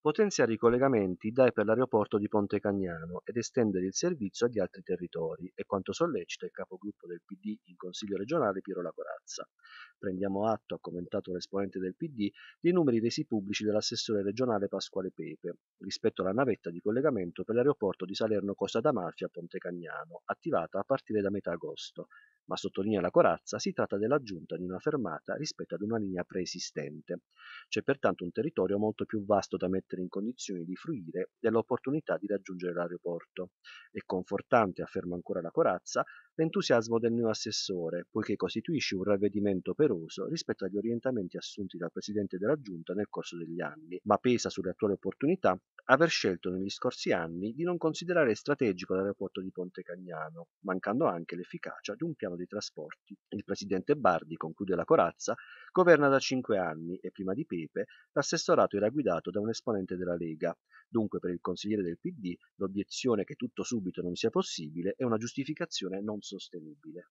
potenziare i collegamenti dai per l'aeroporto di Ponte Cagnano ed estendere il servizio agli altri territori, è quanto sollecita il capogruppo del PD in Consiglio regionale Piero Lacorazza. Prendiamo atto, ha commentato l'esponente del PD, dei numeri resi pubblici dell'assessore regionale Pasquale Pepe rispetto alla navetta di collegamento per l'aeroporto di Salerno Costa d'Amalfi a Ponte Cagnano, attivata a partire da metà agosto ma sottolinea la corazza, si tratta dell'aggiunta di una fermata rispetto ad una linea preesistente. C'è pertanto un territorio molto più vasto da mettere in condizione di fruire dell'opportunità di raggiungere l'aeroporto. È confortante, afferma ancora la corazza, l'entusiasmo del neo assessore, poiché costituisce un ravvedimento peroso rispetto agli orientamenti assunti dal Presidente della Giunta nel corso degli anni, ma pesa sulle attuali opportunità aver scelto negli scorsi anni di non considerare strategico l'aeroporto di Ponte Cagnano, mancando anche l'efficacia di un piano dei trasporti. Il Presidente Bardi, conclude la corazza, governa da cinque anni e prima di Pepe l'assessorato era guidato da un esponente della Lega, dunque per il consigliere del PD l'obiezione che tutto subito non sia possibile è una giustificazione non sostenibilidad.